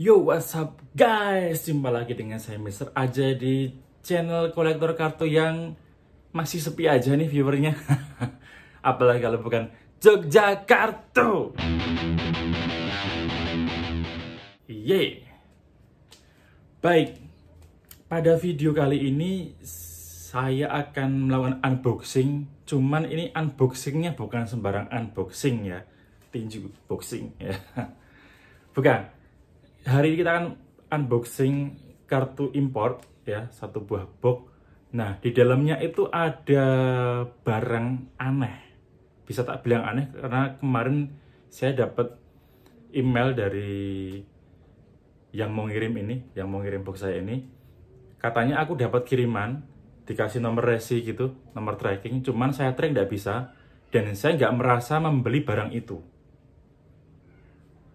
Yo what's up guys Jumpa lagi dengan saya Mr. Aja di channel kolektor kartu yang Masih sepi aja nih viewernya Apalagi kalau bukan Jogja Kartu Yeay Baik Pada video kali ini Saya akan melakukan unboxing Cuman ini unboxingnya bukan sembarang unboxing ya Tinju boxing ya Bukan hari ini kita akan unboxing kartu import ya satu buah box nah di dalamnya itu ada barang aneh bisa tak bilang aneh karena kemarin saya dapat email dari yang mau ngirim ini yang mau ngirim box saya ini katanya aku dapat kiriman dikasih nomor resi gitu nomor tracking cuman saya track nggak bisa dan saya nggak merasa membeli barang itu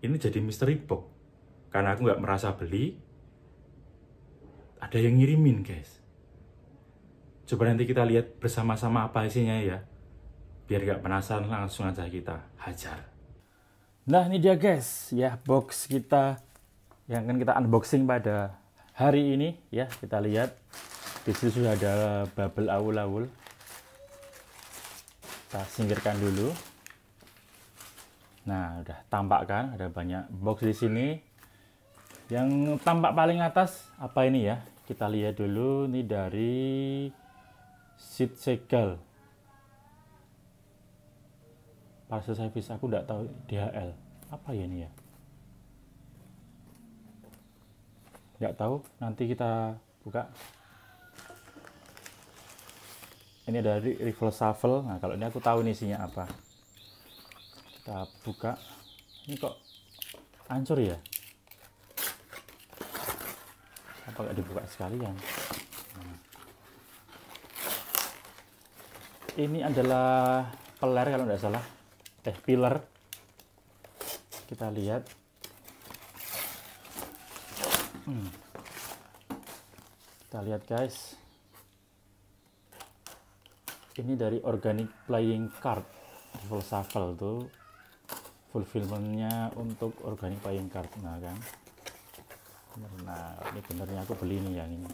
ini jadi misteri box karena aku nggak merasa beli ada yang ngirimin guys coba nanti kita lihat bersama-sama apa isinya ya biar nggak penasaran langsung aja kita hajar nah ini dia guys ya box kita yang akan kita unboxing pada hari ini ya kita lihat di sini sudah ada bubble awul-awul kita singkirkan dulu nah udah tampak kan ada banyak box di sini yang tampak paling atas apa ini ya? Kita lihat dulu ini dari Seat Segal. Parcel service aku tidak tahu DHL. Apa ya ini ya? Tidak tahu, nanti kita buka. Ini dari Rival Shuffle. Nah, kalau ini aku tahu ini isinya apa. Kita buka. Ini kok hancur ya? apa nggak dibuka sekalian ini adalah peler kalau nggak salah eh pilar kita lihat hmm. kita lihat guys ini dari organic playing card full shuffle tuh fulfillmentnya untuk organic playing card nah kan nah ini benernya aku beli nih yang ini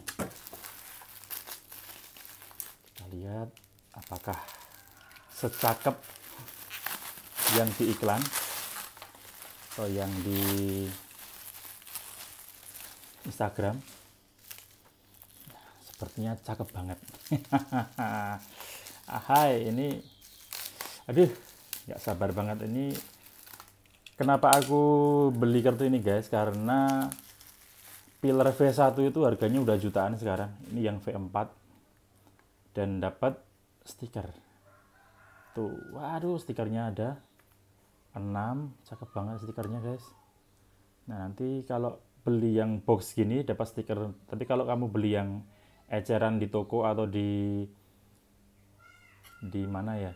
kita lihat apakah secakep yang di iklan atau yang di Instagram nah, sepertinya cakep banget ahai ini aduh nggak sabar banget ini kenapa aku beli kartu ini guys karena Pilar V1 itu harganya udah jutaan sekarang. Ini yang V4 dan dapat stiker. Tuh, waduh stikernya ada 6, cakep banget stikernya guys. Nah, nanti kalau beli yang box gini dapat stiker, tapi kalau kamu beli yang eceran di toko atau di di mana ya?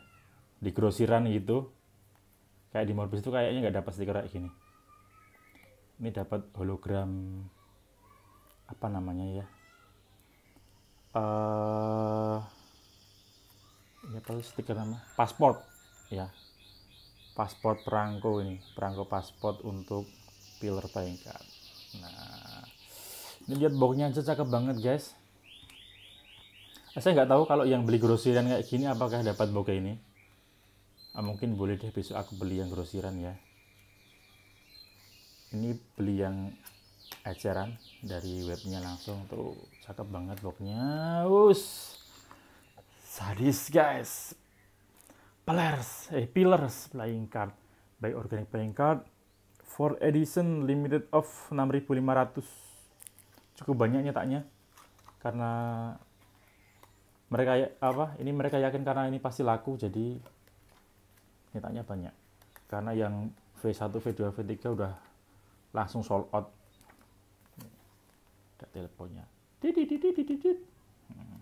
Di grosiran gitu. Kayak di Morbis itu kayaknya nggak dapat stiker kayak gini. Ini dapat hologram apa namanya ya uh, ini apa stiker nama paspor ya paspor perangko ini perangko paspor untuk pilar tingkat nah ini lihat boxnya aja cakep banget guys eh, saya nggak tahu kalau yang beli grosiran kayak gini apakah dapat box ini uh, mungkin boleh deh besok aku beli yang grosiran ya ini beli yang eceran dari webnya langsung tuh cakep banget boxnya us sadis guys pillars eh pillars playing card by organic playing card for edition limited of 6500 cukup banyak nyetaknya karena mereka ya, apa ini mereka yakin karena ini pasti laku jadi nyetaknya banyak karena yang V1, V2, V3 udah langsung sold out teleponnya hmm.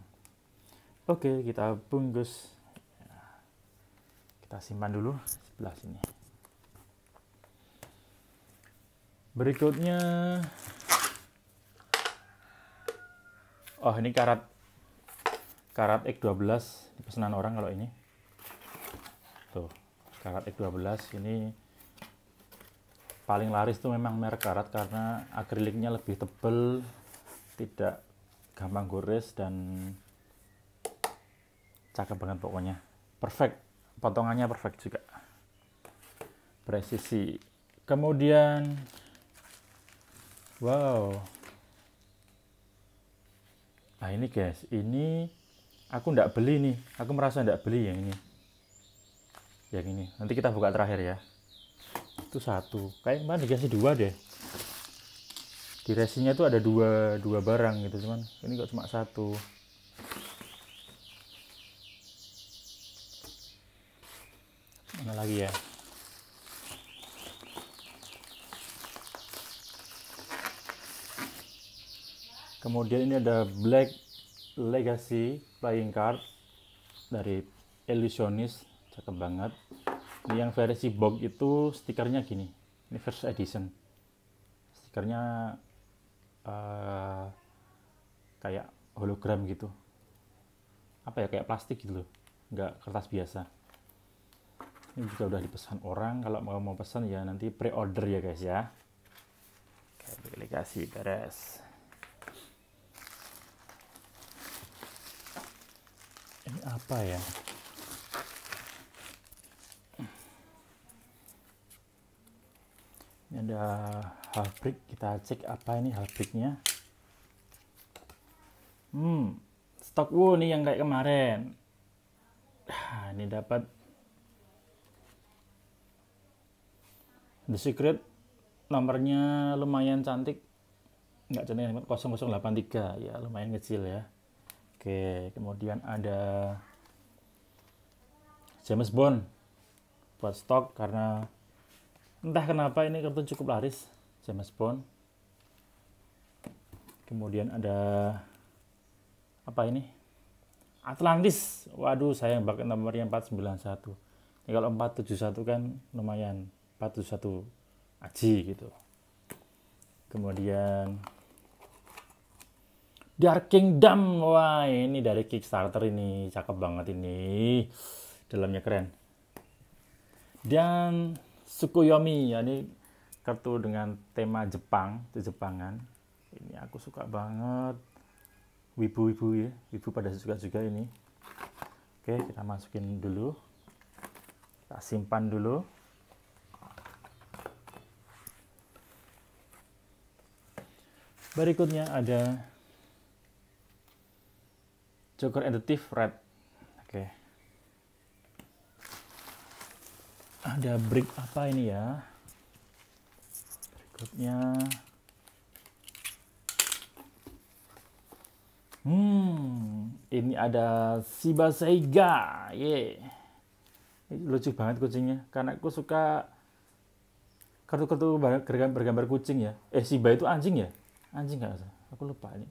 oke kita bungkus kita simpan dulu sebelah sini berikutnya oh ini karat karat X12 pesanan orang kalau ini tuh karat X12 ini paling laris tuh memang merek karat karena akriliknya lebih tebel tidak gampang gores dan cakep banget pokoknya perfect potongannya perfect juga presisi kemudian wow nah ini guys ini aku ndak beli nih aku merasa ndak beli yang ini yang ini nanti kita buka terakhir ya itu satu kayak mana dikasih dua deh di resinya tuh ada dua dua barang gitu cuman ini kok cuma satu mana lagi ya kemudian ini ada black legacy playing card dari illusionist cakep banget ini yang versi box itu stikernya gini ini first edition stikernya Eh, kayak hologram gitu apa ya kayak plastik gitu loh nggak kertas biasa ini juga udah dipesan orang kalau mau mau pesan ya nanti pre order ya guys ya aplikasi beres ini apa ya ini ada half brick kita cek apa ini half bricknya hmm stok wow nih yang kayak kemarin nah, ini dapat The Secret nomornya lumayan cantik nggak cantik 0083 ya lumayan kecil ya oke kemudian ada James Bond buat stok karena entah kenapa ini kartu cukup laris James Bond kemudian ada apa ini Atlantis waduh sayang pakai nomornya 491 ini kalau 471 kan lumayan 471 aji gitu kemudian Dark Kingdom wah ini dari Kickstarter ini cakep banget ini dalamnya keren dan Sukuyomi. ya ini kartu dengan tema Jepang, itu Jepangan. Ini aku suka banget. Wibu-wibu ya, wibu pada suka juga ini. Oke, kita masukin dulu. Kita simpan dulu. Berikutnya ada Joker and the Thief Red. Oke. Ada brick apa ini ya? berikutnya hmm ini ada Shiba Seiga ye yeah. lucu banget kucingnya karena aku suka kartu-kartu bergambar kucing ya eh Shiba itu anjing ya anjing nggak usah aku lupa ini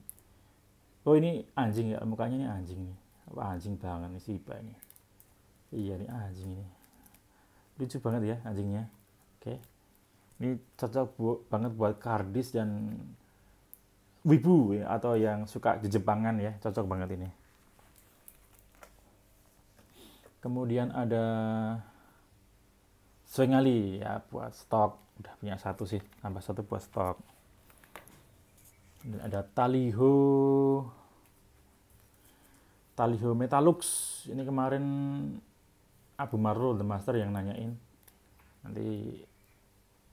oh ini anjing ya mukanya ini anjing nih anjing banget nih Shiba ini iya ini anjing ini lucu banget ya anjingnya oke okay. Ini cocok bu banget buat kardis dan wibu ya, atau yang suka jepangan ya, cocok banget ini. Kemudian ada swingali ya buat stok. Udah punya satu sih, tambah satu buat stok. Dan ada taliho Taliho Metalux ini kemarin Abu Marul The Master yang nanyain nanti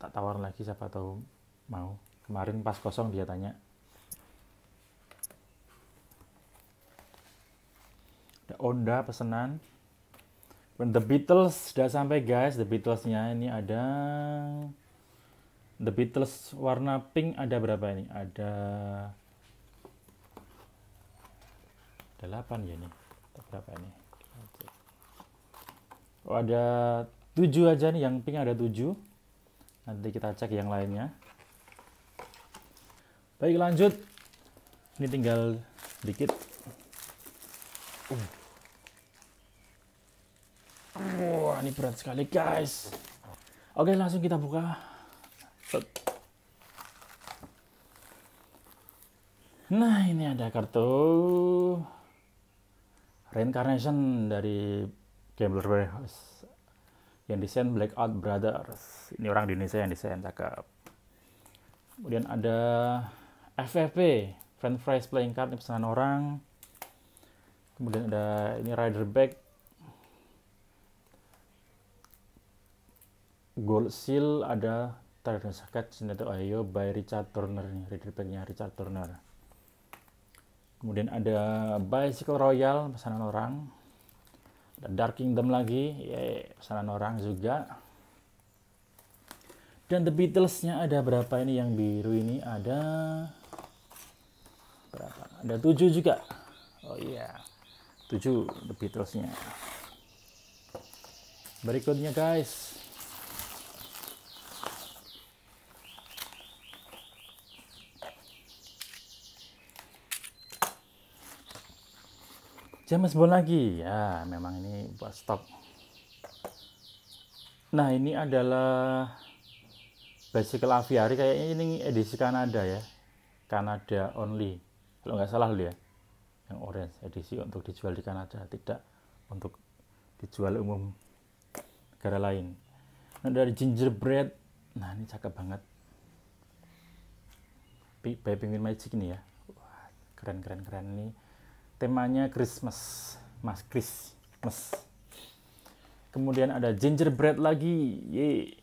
tak tawar lagi siapa tahu mau kemarin pas kosong dia tanya ada Onda pesanan The Beatles sudah sampai guys The Beatlesnya ini ada The Beatles warna pink ada berapa ini ada delapan ya nih berapa ini oh ada tujuh aja nih yang pink ada tujuh Nanti kita cek yang lainnya. Baik lanjut. Ini tinggal dikit. Uh. Wah, ini berat sekali guys. Oke, langsung kita buka. Nah, ini ada kartu Reincarnation dari Gambler Warehouse yang desain Blackout Brothers ini orang di Indonesia yang desain cakep kemudian ada FFP Fan Fries Playing Card ini pesanan orang kemudian ada ini Rider Back Gold Seal ada Tarun Sakat Senator Ohio by Richard Turner nih, Rider Bag-nya Richard Turner kemudian ada Bicycle Royal pesanan orang ada Dark Kingdom lagi ya pesanan orang juga dan The Beatles-nya ada berapa ini yang biru ini ada berapa ada tujuh juga oh iya yeah. tujuh The Beatles-nya berikutnya guys James Bond lagi ya memang ini buat stok nah ini adalah bicycle aviary kayaknya ini edisi Kanada ya Kanada only kalau nggak salah lihat, ya yang orange edisi untuk dijual di Kanada tidak untuk dijual umum negara lain nah dari gingerbread nah ini cakep banget by penguin magic ini ya keren keren keren ini temanya Christmas mas christmas kemudian ada gingerbread lagi ye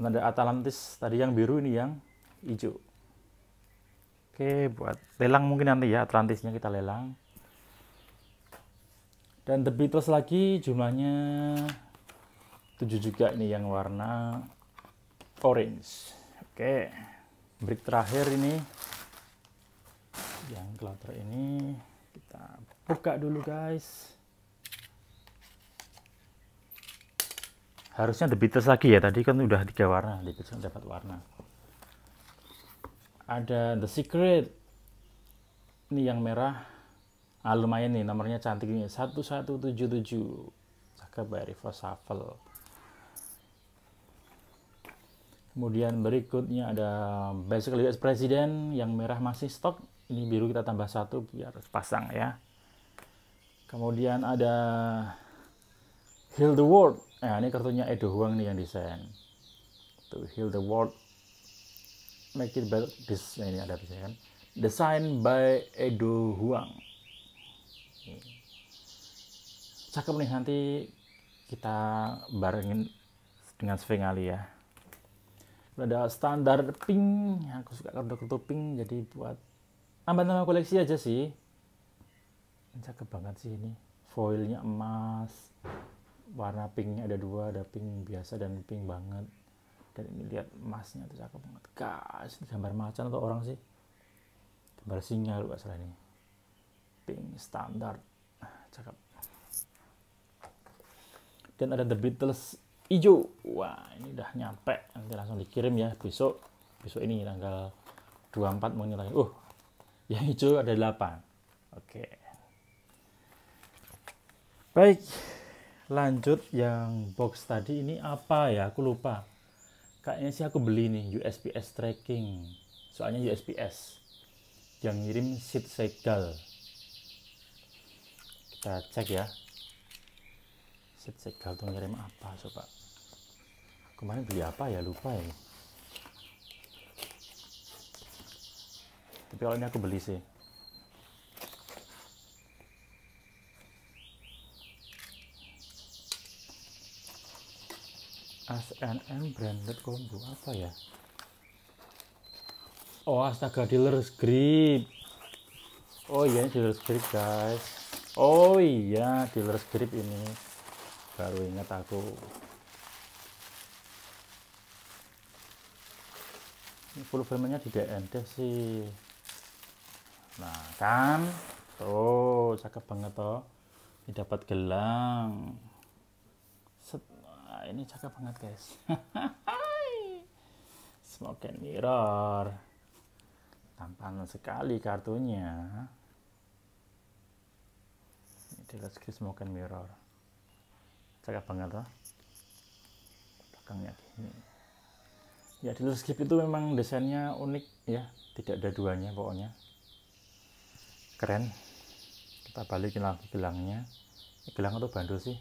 ada Atalantis tadi yang biru ini yang hijau Oke, buat lelang mungkin nanti ya Atlantisnya kita lelang. Dan The Beatles lagi jumlahnya 7 juga ini yang warna orange. Oke break terakhir ini yang clutter ini kita buka dulu guys harusnya The Beatles lagi ya tadi kan udah tiga warna The Beatles dapat warna ada The Secret ini yang merah ah lumayan nih nomornya cantik ini 1177 Cakep by Riva Shuffle Kemudian berikutnya ada Basic Leaders President yang merah masih stok. Ini biru kita tambah satu biar pasang ya. Kemudian ada Heal the World. Nah, ini kartunya Edo Huang nih yang desain. to Heal the World. Make it better. This, nah, ini ada desain kan. Desain by Edo Huang. Cakep nih, nanti kita barengin dengan Ali ya ada standar pink ya, aku suka kartu-kartu pink jadi buat tambah nama koleksi aja sih cakep banget sih ini foilnya emas warna pinknya ada dua ada pink biasa dan pink banget dan ini lihat emasnya tuh cakep banget guys ini gambar macan atau orang sih gambar singa lu salah ini pink standar cakep dan ada The Beatles hijau wah ini udah nyampe nanti langsung dikirim ya besok besok ini tanggal 24 mau nyerang oh uh, yang hijau ada 8 oke baik lanjut yang box tadi ini apa ya aku lupa kayaknya sih aku beli nih USPS tracking soalnya USPS yang ngirim seat Segal kita cek ya Sid Segal tuh ngirim apa coba so, kemarin beli apa ya lupa ya tapi kalau ini aku beli sih SNN branded combo apa ya oh astaga dealer script. oh iya dealer script guys oh iya dealer script ini baru ingat aku fulfillmentnya di DND sih nah kan tuh cakep banget toh dapat gelang Set, nah, ini cakep banget guys smoke and mirror tampan sekali kartunya ini let's smoke and mirror cakep banget toh belakangnya gini ya di skip itu memang desainnya unik ya tidak ada duanya pokoknya keren kita balikin lagi gelangnya gelang atau bandul sih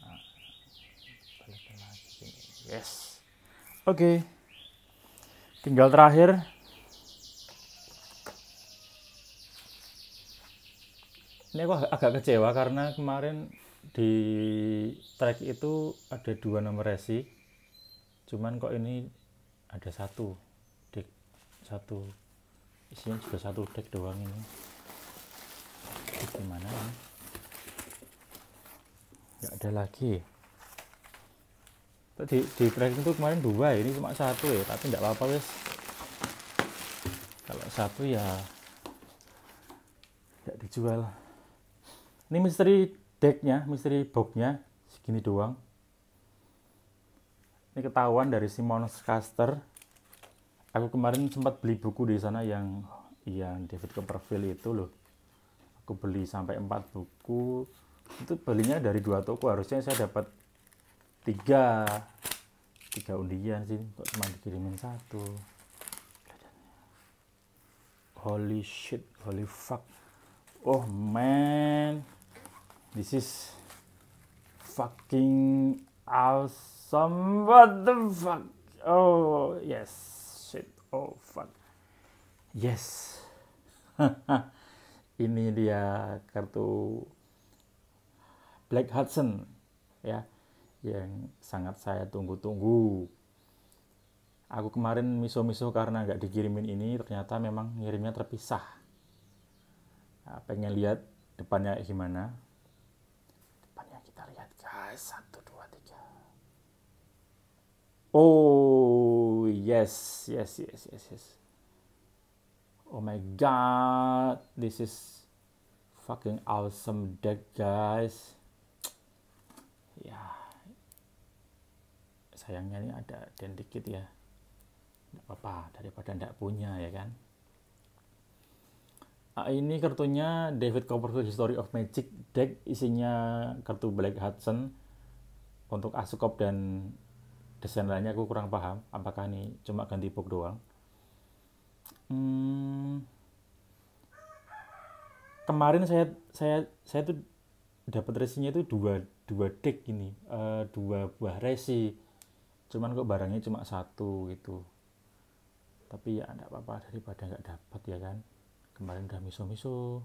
nah, balikin lagi yes oke okay. tinggal terakhir ini aku agak kecewa karena kemarin di track itu ada dua nomor resi cuman kok ini ada satu deck satu isinya juga satu deck doang ini gimana ini nggak ada lagi tadi di tracking itu kemarin dua ya, ini cuma satu ya tapi nggak apa-apa wes kalau satu ya nggak dijual ini misteri decknya misteri boxnya segini doang ini ketahuan dari Simon Schuster aku kemarin sempat beli buku di sana yang yang David Copperfield itu loh aku beli sampai 4 buku itu belinya dari dua toko harusnya saya dapat tiga tiga undian sih kok cuma dikirimin satu holy shit holy fuck oh man this is fucking awesome some the fuck oh yes shit oh fuck yes ini dia kartu Black Hudson ya yang sangat saya tunggu-tunggu aku kemarin miso-miso karena nggak dikirimin ini ternyata memang ngirimnya terpisah nah, pengen lihat depannya gimana depannya kita lihat guys satu dua Oh, yes, yes, yes, yes, yes. Oh my god, this is fucking awesome deck, guys. Ya, sayangnya ini ada dan dikit ya. Tidak apa-apa, daripada tidak punya ya kan. Ah, ini kartunya David Copperfield History of Magic deck isinya kartu Black Hudson untuk Asukop dan desain lainnya aku kurang paham apakah ini cuma ganti box doang hmm, kemarin saya saya saya tuh dapat resinya itu dua dua deck ini uh, dua buah resi cuman kok barangnya cuma satu gitu tapi ya enggak apa-apa daripada nggak dapat ya kan kemarin udah miso-miso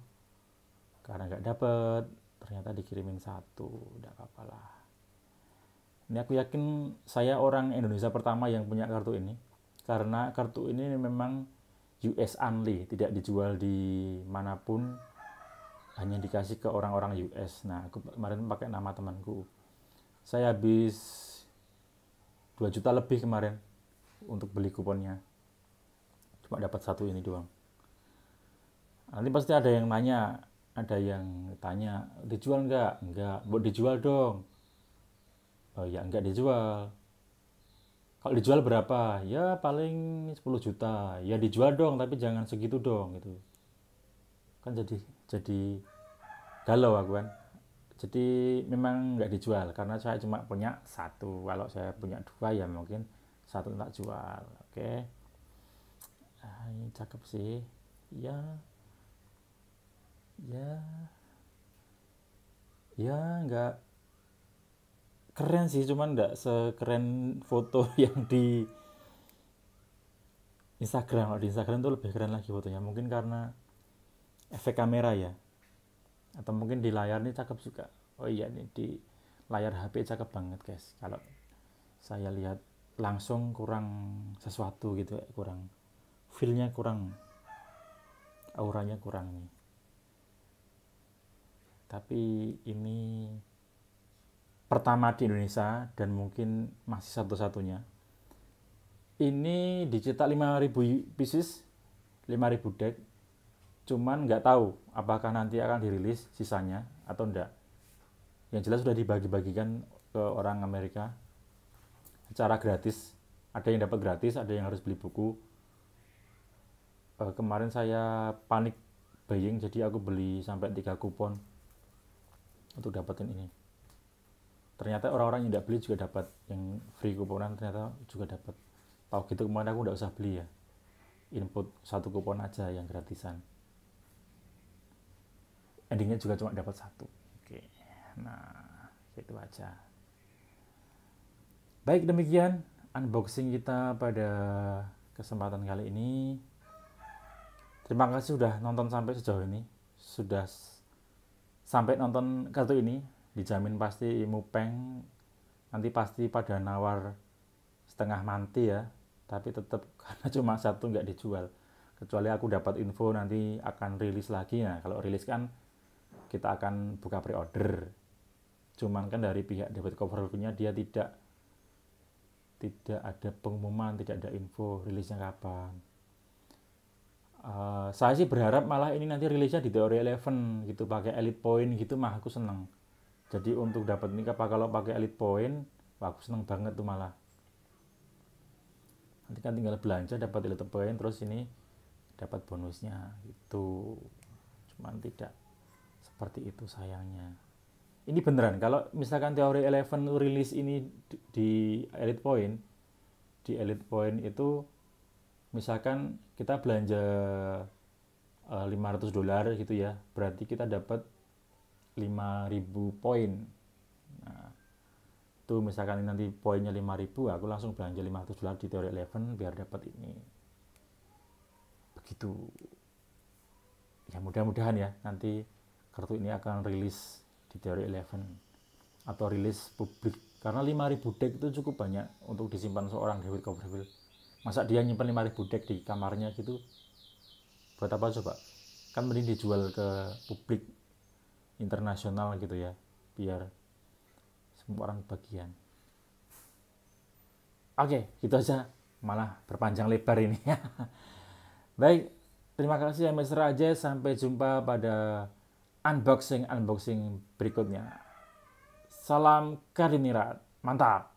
karena nggak dapat ternyata dikirimin satu enggak apa-apa lah ini aku yakin saya orang Indonesia pertama yang punya kartu ini karena kartu ini memang US only, tidak dijual di manapun, hanya dikasih ke orang-orang US. Nah, aku kemarin pakai nama temanku. Saya habis 2 juta lebih kemarin untuk beli kuponnya. Cuma dapat satu ini doang. Nanti pasti ada yang nanya, ada yang tanya, dijual nggak? Nggak, buat dijual dong oh, ya enggak dijual kalau dijual berapa ya paling 10 juta ya dijual dong tapi jangan segitu dong gitu kan jadi jadi galau aku kan jadi memang nggak dijual karena saya cuma punya satu kalau saya punya dua ya mungkin satu tak jual oke okay. ah, ini cakep sih ya ya ya nggak keren sih cuman nggak sekeren foto yang di Instagram kalau di Instagram tuh lebih keren lagi fotonya mungkin karena efek kamera ya atau mungkin di layar ini cakep juga oh iya nih di layar HP cakep banget guys kalau saya lihat langsung kurang sesuatu gitu kurang feelnya kurang auranya kurang nih tapi ini pertama di Indonesia dan mungkin masih satu-satunya. Ini dicetak 5000 pieces, 5000 deck. Cuman nggak tahu apakah nanti akan dirilis sisanya atau enggak. Yang jelas sudah dibagi-bagikan ke orang Amerika secara gratis. Ada yang dapat gratis, ada yang harus beli buku. Uh, kemarin saya panik buying jadi aku beli sampai 3 kupon untuk dapetin ini ternyata orang-orang yang tidak beli juga dapat yang free kuponan ternyata juga dapat tahu gitu kemarin aku tidak usah beli ya input satu kupon aja yang gratisan endingnya juga cuma dapat satu oke nah itu aja baik demikian unboxing kita pada kesempatan kali ini terima kasih sudah nonton sampai sejauh ini sudah sampai nonton kartu ini dijamin pasti mupeng nanti pasti pada nawar setengah manti ya tapi tetap karena cuma satu nggak dijual kecuali aku dapat info nanti akan rilis lagi ya kalau rilis kan kita akan buka pre-order cuman kan dari pihak David Copperfieldnya dia tidak tidak ada pengumuman tidak ada info rilisnya kapan uh, saya sih berharap malah ini nanti rilisnya di Theory Eleven gitu pakai Elite Point gitu mah aku seneng jadi untuk dapat nikah, apa kalau pakai elite point bagus aku seneng banget tuh malah nanti kan tinggal belanja dapat elite point terus ini dapat bonusnya itu cuman tidak seperti itu sayangnya ini beneran kalau misalkan teori eleven rilis ini di, elite point di elite point itu misalkan kita belanja 500 eh, dolar gitu ya berarti kita dapat 5000 poin nah, tuh misalkan nanti poinnya 5000 aku langsung belanja 500 dolar di teori 11 biar dapat ini begitu ya mudah-mudahan ya nanti kartu ini akan rilis di teori 11 atau rilis publik karena 5000 deck itu cukup banyak untuk disimpan seorang David Copperfield masa dia nyimpan 5000 deck di kamarnya gitu buat apa coba kan mending dijual ke publik internasional gitu ya biar semua orang bagian oke okay, gitu aja malah berpanjang lebar ini ya baik terima kasih ya, Mas aja sampai jumpa pada unboxing unboxing berikutnya salam karinirat mantap